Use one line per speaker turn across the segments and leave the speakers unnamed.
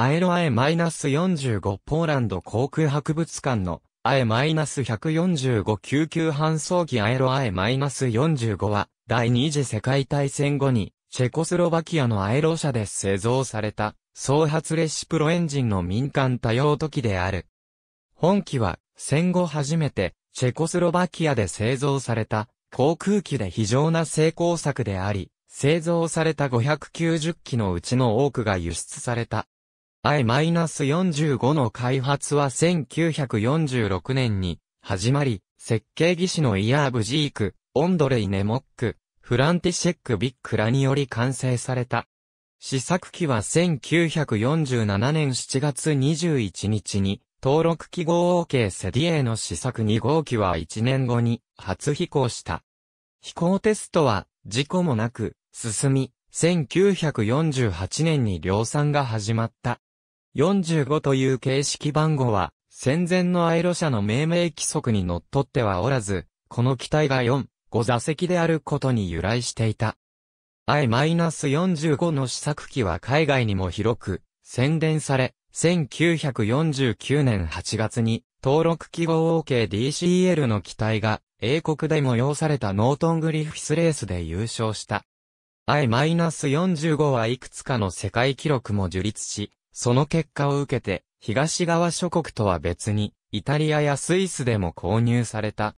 アエロアエ -45 ポーランド航空博物館のアエ -145 救急搬送機アエロアエ -45 は第二次世界大戦後にチェコスロバキアのアエロ社で製造された総発レシプロエンジンの民間多用途機である。本機は戦後初めてチェコスロバキアで製造された航空機で非常な成功作であり、製造された590機のうちの多くが輸出された。I-45 の開発は1946年に始まり、設計技師のイヤーブジーク、オンドレイ・ネモック、フランティシェック・ビックらにより完成された。試作機は1947年7月21日に、登録記号 OK セディエの試作2号機は1年後に初飛行した。飛行テストは事故もなく進み、1948年に量産が始まった。45という形式番号は、戦前のアイロ社の命名規則に則っってはおらず、この機体が4、5座席であることに由来していた。I-45 の試作機は海外にも広く宣伝され、1949年8月に登録記号 OKDCL の機体が英国で催されたノートングリフィスレースで優勝した。I-45 はいくつかの世界記録も樹立し、その結果を受けて、東側諸国とは別に、イタリアやスイスでも購入された。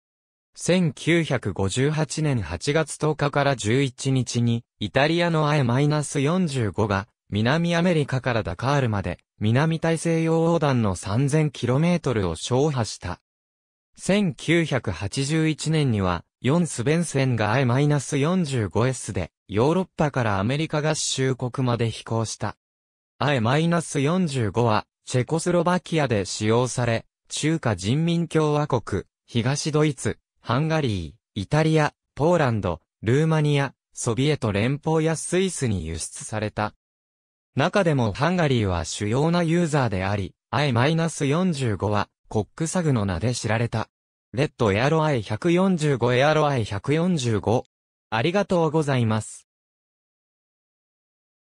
1958年8月10日から11日に、イタリアの I-45 が、南アメリカからダカールまで、南大西洋横断の 3000km を消破した。1981年には、4スベンセンが I-45S で、ヨーロッパからアメリカ合衆国まで飛行した。I-45 は、チェコスロバキアで使用され、中華人民共和国、東ドイツ、ハンガリー、イタリア、ポーランド、ルーマニア、ソビエト連邦やスイスに輸出された。中でもハンガリーは主要なユーザーであり、I-45 は、コックサグの名で知られた。レッドエアロアイ1 4 5エアロアイ1 4 5ありがとうございます。